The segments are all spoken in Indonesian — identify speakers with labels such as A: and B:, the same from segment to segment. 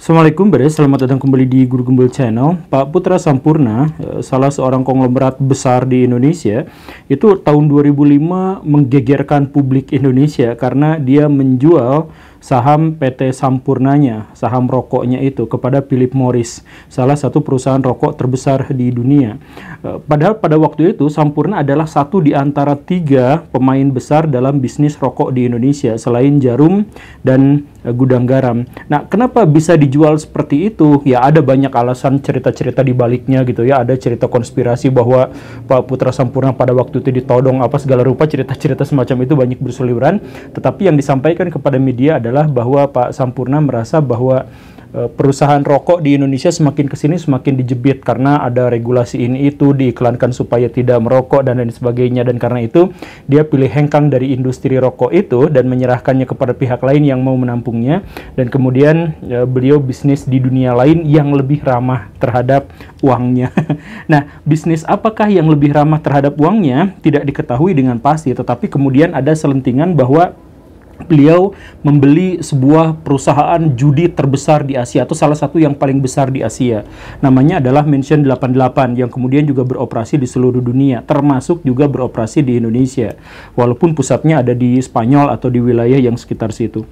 A: Assalamualaikum Beres, selamat datang kembali di Guru Gembul Channel. Pak Putra Sampurna, eh, salah seorang konglomerat besar di Indonesia, itu tahun 2005 menggegerkan publik Indonesia karena dia menjual saham PT Sampurnanya, saham rokoknya itu kepada Philip Morris, salah satu perusahaan rokok terbesar di dunia. Eh, padahal pada waktu itu Sampurna adalah satu di antara tiga pemain besar dalam bisnis rokok di Indonesia selain Jarum dan eh, gudang garam. Nah, kenapa bisa dijual seperti itu? Ya ada banyak alasan cerita-cerita di baliknya gitu ya. Ada cerita konspirasi bahwa Pak Putra Sampurna pada waktu itu ditodong apa segala rupa cerita-cerita semacam itu banyak berseliweran. Tetapi yang disampaikan kepada media adalah adalah bahwa Pak Sampurna merasa bahwa eh, perusahaan rokok di Indonesia semakin kesini semakin dijebit karena ada regulasi ini itu diiklankan supaya tidak merokok dan lain sebagainya dan karena itu dia pilih hengkang dari industri rokok itu dan menyerahkannya kepada pihak lain yang mau menampungnya dan kemudian ya, beliau bisnis di dunia lain yang lebih ramah terhadap uangnya. nah, bisnis apakah yang lebih ramah terhadap uangnya tidak diketahui dengan pasti tetapi kemudian ada selentingan bahwa beliau membeli sebuah perusahaan judi terbesar di Asia atau salah satu yang paling besar di Asia. Namanya adalah Mansion 88 yang kemudian juga beroperasi di seluruh dunia, termasuk juga beroperasi di Indonesia. Walaupun pusatnya ada di Spanyol atau di wilayah yang sekitar situ.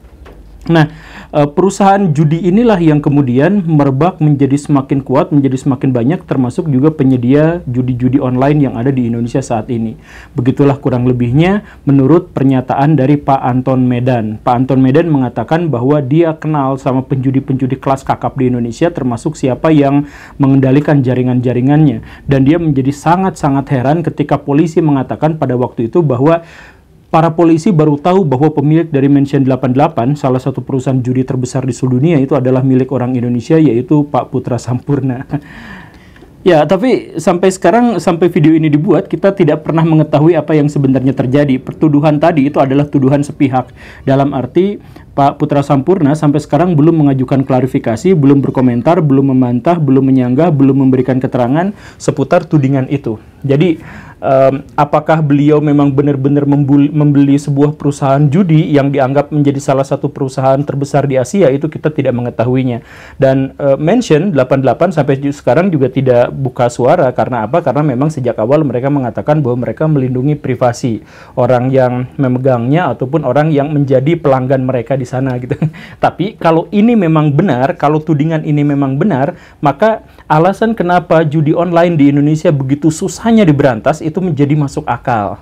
A: Nah, eh, perusahaan judi inilah yang kemudian merebak menjadi semakin kuat, menjadi semakin banyak, termasuk juga penyedia judi-judi online yang ada di Indonesia saat ini. Begitulah kurang lebihnya menurut pernyataan dari Pak Anton Medan. Pak Anton Medan mengatakan bahwa dia kenal sama penjudi-penjudi kelas kakap di Indonesia, termasuk siapa yang mengendalikan jaringan-jaringannya. Dan dia menjadi sangat-sangat heran ketika polisi mengatakan pada waktu itu bahwa para polisi baru tahu bahwa pemilik dari Mansion 88, salah satu perusahaan judi terbesar di seluruh dunia itu adalah milik orang Indonesia yaitu Pak Putra Sampurna. Ya, tapi sampai sekarang, sampai video ini dibuat, kita tidak pernah mengetahui apa yang sebenarnya terjadi. Pertuduhan tadi itu adalah tuduhan sepihak. Dalam arti, Pak Putra Sampurna sampai sekarang belum mengajukan klarifikasi, belum berkomentar, belum memantah, belum menyanggah, belum memberikan keterangan seputar tudingan itu. Jadi, um, apakah beliau memang benar-benar membeli sebuah perusahaan judi yang dianggap menjadi salah satu perusahaan terbesar di Asia itu kita tidak mengetahuinya dan uh, mention 88 sampai sekarang juga tidak buka suara karena apa karena memang sejak awal mereka mengatakan bahwa mereka melindungi privasi orang yang memegangnya ataupun orang yang menjadi pelanggan mereka di sana gitu tapi kalau ini memang benar kalau tudingan ini memang benar maka alasan kenapa judi online di Indonesia begitu susahnya diberantas itu menjadi masuk akal.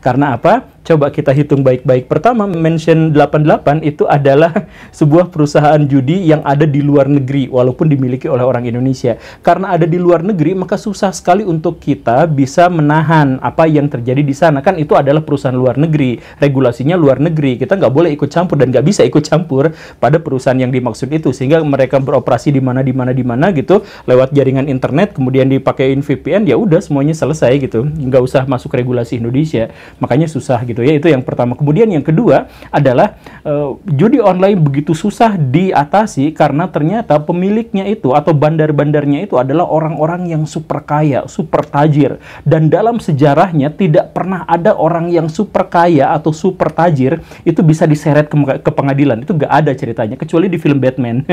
A: Karena apa? Coba kita hitung baik-baik. Pertama, mention 88 itu adalah sebuah perusahaan judi yang ada di luar negeri, walaupun dimiliki oleh orang Indonesia. Karena ada di luar negeri, maka susah sekali untuk kita bisa menahan apa yang terjadi di sana. Kan itu adalah perusahaan luar negeri, regulasinya luar negeri. Kita nggak boleh ikut campur dan nggak bisa ikut campur pada perusahaan yang dimaksud itu. Sehingga mereka beroperasi di mana, di mana, di mana gitu, lewat jaringan internet, kemudian dipakein VPN, ya udah semuanya selesai gitu. Nggak usah masuk regulasi Indonesia. Makanya susah gitu gitu ya itu yang pertama kemudian yang kedua adalah uh, judi online begitu susah diatasi karena ternyata pemiliknya itu atau bandar-bandarnya itu adalah orang-orang yang super kaya super tajir dan dalam sejarahnya tidak pernah ada orang yang super kaya atau super tajir itu bisa diseret ke, ke pengadilan itu gak ada ceritanya kecuali di film Batman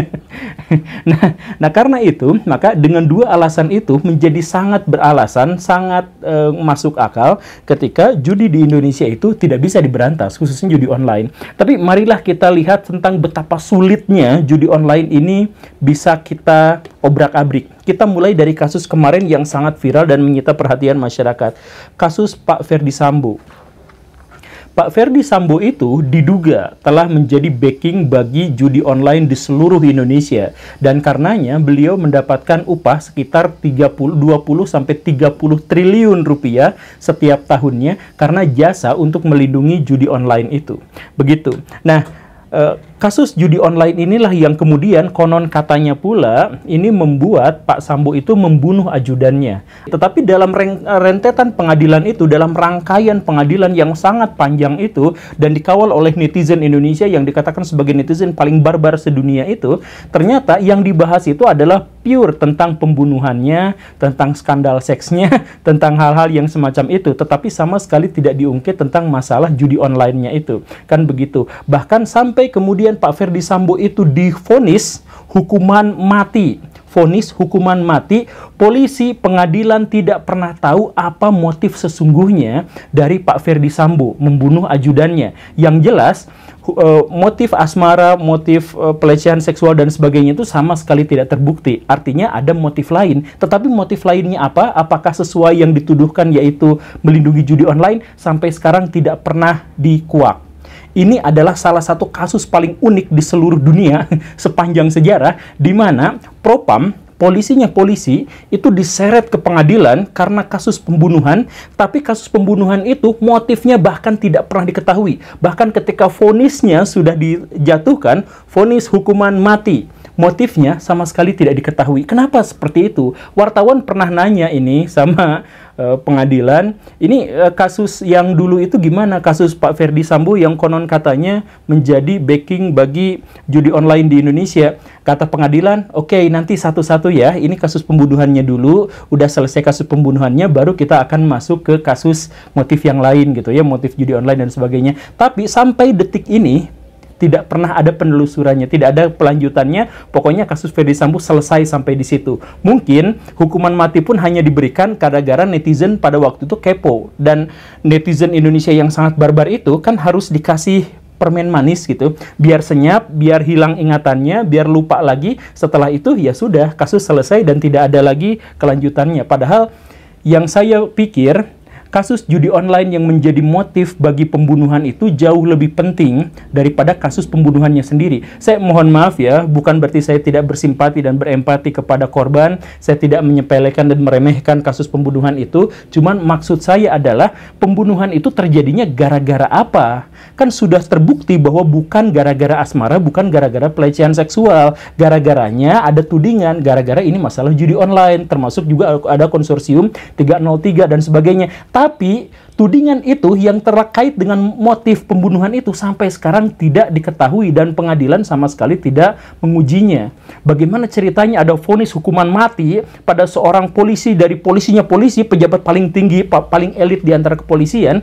A: nah nah karena itu maka dengan dua alasan itu menjadi sangat beralasan sangat uh, masuk akal ketika judi di Indonesia itu tidak bisa diberantas, khususnya judi online. Tapi marilah kita lihat tentang betapa sulitnya judi online ini bisa kita obrak-abrik. Kita mulai dari kasus kemarin yang sangat viral dan menyita perhatian masyarakat. Kasus Pak Ferdi Sambo Pak Ferdi Sambo itu diduga telah menjadi backing bagi judi online di seluruh Indonesia dan karenanya beliau mendapatkan upah sekitar 30 20 sampai 30 triliun rupiah setiap tahunnya karena jasa untuk melindungi judi online itu. Begitu. Nah, eh, Kasus judi online inilah yang kemudian konon katanya pula ini membuat Pak Sambo itu membunuh ajudannya. Tetapi dalam rentetan pengadilan itu, dalam rangkaian pengadilan yang sangat panjang itu dan dikawal oleh netizen Indonesia yang dikatakan sebagai netizen paling barbar sedunia itu, ternyata yang dibahas itu adalah pure tentang pembunuhannya, tentang skandal seksnya, tentang hal-hal yang semacam itu, tetapi sama sekali tidak diungkit tentang masalah judi online-nya itu. Kan begitu. Bahkan sampai kemudian kemudian Pak Ferdi Sambo itu difonis hukuman mati fonis hukuman mati, polisi pengadilan tidak pernah tahu apa motif sesungguhnya dari Pak Ferdi Sambo membunuh ajudannya. Yang jelas e, motif asmara, motif e, pelecehan seksual dan sebagainya itu sama sekali tidak terbukti. Artinya ada motif lain, tetapi motif lainnya apa? Apakah sesuai yang dituduhkan yaitu melindungi judi online sampai sekarang tidak pernah dikuak ini adalah salah satu kasus paling unik di seluruh dunia sepanjang sejarah di mana propam polisinya polisi itu diseret ke pengadilan karena kasus pembunuhan, tapi kasus pembunuhan itu motifnya bahkan tidak pernah diketahui. Bahkan ketika vonisnya sudah dijatuhkan, vonis hukuman mati. Motifnya sama sekali tidak diketahui. Kenapa seperti itu? Wartawan pernah nanya ini sama Eh, pengadilan. Ini uh, kasus yang dulu itu gimana? Kasus Pak Ferdi Sambo yang konon katanya menjadi backing bagi judi online di Indonesia. Kata pengadilan, oke okay, nanti satu-satu ya. Ini kasus pembunuhannya dulu. Udah selesai kasus pembunuhannya, baru kita akan masuk ke kasus motif yang lain gitu ya, motif judi online dan sebagainya. Tapi sampai detik ini tidak pernah ada penelusurannya, tidak ada pelanjutannya. Pokoknya kasus Ferdi Sambo selesai sampai di situ. Mungkin hukuman mati pun hanya diberikan gara-gara netizen pada waktu itu kepo dan netizen Indonesia yang sangat barbar itu kan harus dikasih permen manis gitu, biar senyap, biar hilang ingatannya, biar lupa lagi. Setelah itu ya sudah kasus selesai dan tidak ada lagi kelanjutannya. Padahal yang saya pikir kasus judi online yang menjadi motif bagi pembunuhan itu jauh lebih penting daripada kasus pembunuhannya sendiri. Saya mohon maaf ya, bukan berarti saya tidak bersimpati dan berempati kepada korban, saya tidak menyepelekan dan meremehkan kasus pembunuhan itu, cuman maksud saya adalah pembunuhan itu terjadinya gara-gara apa? Kan sudah terbukti bahwa bukan gara-gara asmara, bukan gara-gara pelecehan seksual, gara-garanya ada tudingan, gara-gara ini masalah judi online, termasuk juga ada konsorsium 303 dan sebagainya. Tapi tudingan itu yang terkait dengan motif pembunuhan itu sampai sekarang tidak diketahui dan pengadilan sama sekali tidak mengujinya. Bagaimana ceritanya ada vonis hukuman mati pada seorang polisi dari polisinya polisi, pejabat paling tinggi, paling elit di antara kepolisian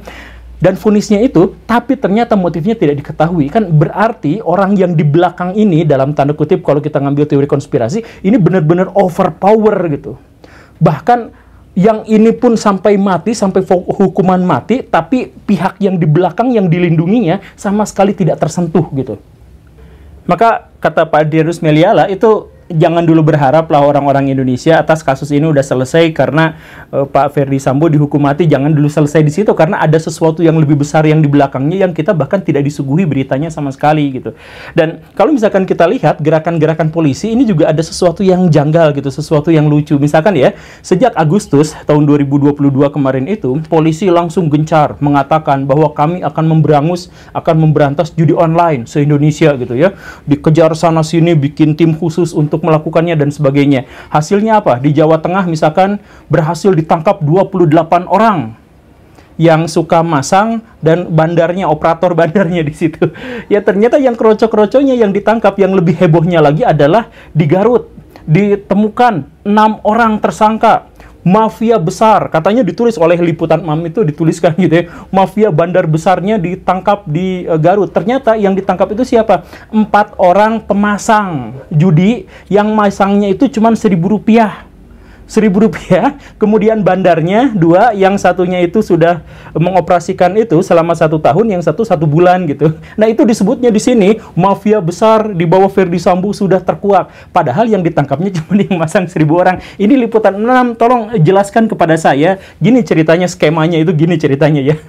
A: dan vonisnya itu, tapi ternyata motifnya tidak diketahui. Kan berarti orang yang di belakang ini, dalam tanda kutip kalau kita ngambil teori konspirasi, ini benar-benar overpower gitu. Bahkan yang ini pun sampai mati, sampai hukuman mati, tapi pihak yang di belakang yang dilindunginya sama sekali tidak tersentuh gitu. Maka kata Pak Dirus Meliala itu jangan dulu berharap lah orang-orang Indonesia atas kasus ini udah selesai karena uh, Pak Ferdi Sambo dihukum mati jangan dulu selesai di situ karena ada sesuatu yang lebih besar yang di belakangnya yang kita bahkan tidak disuguhi beritanya sama sekali gitu. Dan kalau misalkan kita lihat gerakan-gerakan polisi ini juga ada sesuatu yang janggal gitu, sesuatu yang lucu. Misalkan ya, sejak Agustus tahun 2022 kemarin itu polisi langsung gencar mengatakan bahwa kami akan memberangus, akan memberantas judi online se-Indonesia gitu ya. Dikejar sana sini bikin tim khusus untuk untuk melakukannya dan sebagainya. Hasilnya apa? Di Jawa Tengah misalkan berhasil ditangkap 28 orang yang suka masang dan bandarnya operator bandarnya di situ. Ya ternyata yang kroco-kroconya yang ditangkap yang lebih hebohnya lagi adalah di Garut ditemukan enam orang tersangka mafia besar. Katanya ditulis oleh liputan MAM itu dituliskan gitu ya. Mafia bandar besarnya ditangkap di eh, Garut. Ternyata yang ditangkap itu siapa? Empat orang pemasang judi yang masangnya itu cuma seribu rupiah seribu rupiah, kemudian bandarnya dua, yang satunya itu sudah mengoperasikan itu selama satu tahun, yang satu satu bulan gitu. Nah itu disebutnya di sini mafia besar di bawah Ferdi Sambo sudah terkuak. Padahal yang ditangkapnya cuma yang masang seribu orang. Ini liputan enam, tolong jelaskan kepada saya. Gini ceritanya skemanya itu gini ceritanya ya.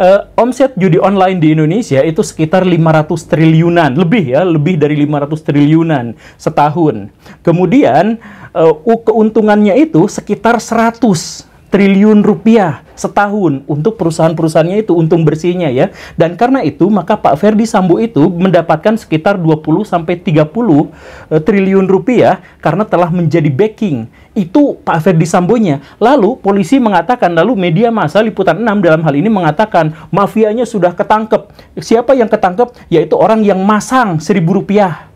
A: uh, omset judi online di Indonesia itu sekitar 500 triliunan, lebih ya, lebih dari 500 triliunan setahun. Kemudian uh, keuntungannya itu sekitar 100 triliun rupiah setahun untuk perusahaan-perusahaannya itu untung bersihnya ya. Dan karena itu maka Pak Ferdi Sambo itu mendapatkan sekitar 20 sampai 30 eh, triliun rupiah karena telah menjadi backing. Itu Pak Ferdi Sambo nya Lalu polisi mengatakan lalu media massa liputan 6 dalam hal ini mengatakan mafianya sudah ketangkep. Siapa yang ketangkep? Yaitu orang yang masang seribu rupiah.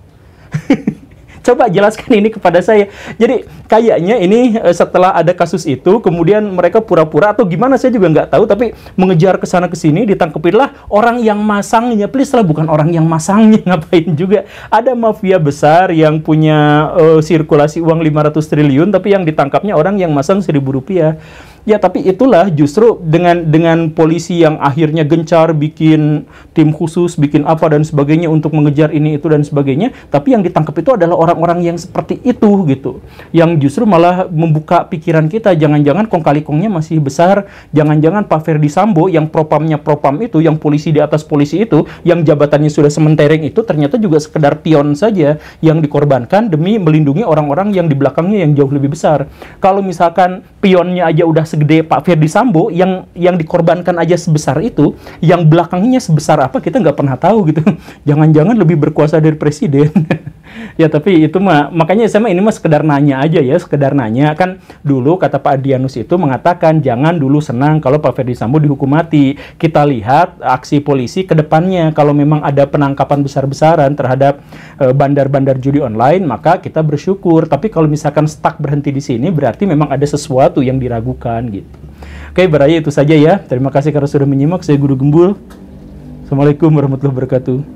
A: Coba jelaskan ini kepada saya. Jadi kayaknya ini eh, setelah ada kasus itu, kemudian mereka pura-pura atau gimana saya juga nggak tahu, tapi mengejar ke sana ke sini, ditangkepinlah orang yang masangnya. Please lah, bukan orang yang masangnya ngapain juga. Ada mafia besar yang punya uh, sirkulasi uang 500 triliun, tapi yang ditangkapnya orang yang masang seribu rupiah. Ya, tapi itulah justru dengan dengan polisi yang akhirnya gencar bikin tim khusus, bikin apa dan sebagainya untuk mengejar ini itu dan sebagainya, tapi yang ditangkap itu adalah orang-orang yang seperti itu gitu. Yang justru malah membuka pikiran kita jangan-jangan kong kali kongnya masih besar, jangan-jangan Pak Ferdi Sambo yang propamnya propam itu, yang polisi di atas polisi itu, yang jabatannya sudah sementering itu ternyata juga sekedar pion saja yang dikorbankan demi melindungi orang-orang yang di belakangnya yang jauh lebih besar. Kalau misalkan pionnya aja udah segede Pak Ferdi Sambo yang yang dikorbankan aja sebesar itu, yang belakangnya sebesar apa kita nggak pernah tahu gitu. Jangan-jangan lebih berkuasa dari presiden. ya tapi itu mah makanya saya mah ini mah sekedar nanya aja ya, sekedar nanya kan dulu kata Pak Adrianus itu mengatakan jangan dulu senang kalau Pak Ferdi Sambo dihukum mati. Kita lihat aksi polisi ke depannya kalau memang ada penangkapan besar-besaran terhadap eh, bandar-bandar uh, judi online maka kita bersyukur. Tapi kalau misalkan stuck berhenti di sini berarti memang ada sesuatu yang diragukan kan gitu. Oke, beraya itu saja ya. Terima kasih karena sudah menyimak. Saya Guru Gembul. Assalamualaikum warahmatullahi wabarakatuh.